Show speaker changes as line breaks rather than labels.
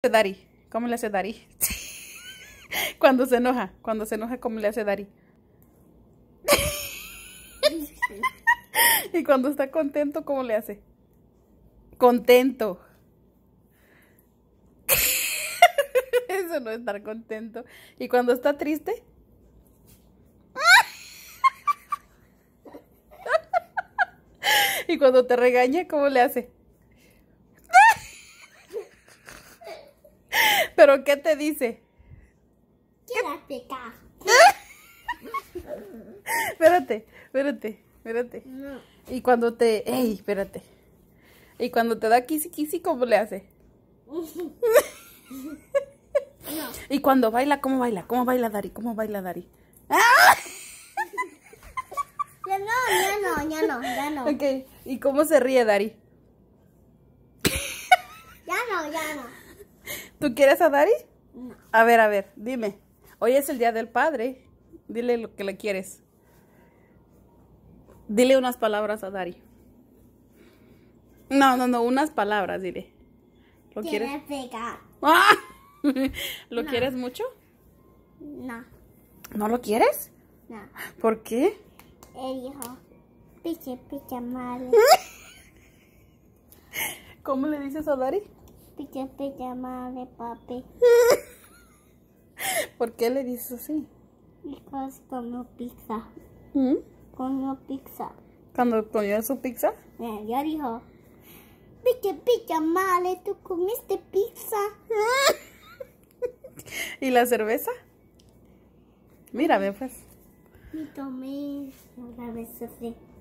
hace Dari? ¿Cómo le hace Dari? cuando se enoja, cuando se enoja, ¿cómo le hace Dari? y cuando está contento, ¿cómo le hace? Contento. Eso no es estar contento. ¿Y cuando está triste? ¿Y cuando te regaña, cómo le hace? ¿Pero qué te dice? Quédate acá. espérate, espérate, espérate. Y cuando te... ¡Ey, espérate! Y cuando te da kissy kissy, ¿cómo le hace? No. Y cuando baila, ¿cómo baila? ¿Cómo baila Dari? ¿Cómo baila Dari? Ya no, ya no, ya no, ya no. Ok, ¿y cómo se ríe Dari? Ya no, ya no. ¿Tú quieres a Dari? A ver, a ver, dime. Hoy es el Día del Padre. Dile lo que le quieres. Dile unas palabras a Dari. No, no, no, unas palabras, dile. ¿Lo quieres? ¡Ah! ¿Lo quieres mucho? No. ¿No lo quieres? No. ¿Por qué? Él dijo, piche, piche, madre. ¿Cómo le dices a Dari? Pilla te madre papi. ¿Por qué le dices así? Because comió pizza. ¿Mm? Comió pizza. ¿Cuando comió su pizza? Ya dijo. dijo, Picha male tú comiste pizza. ¿Y la cerveza? Mírame pues. Y tomé la cerveza.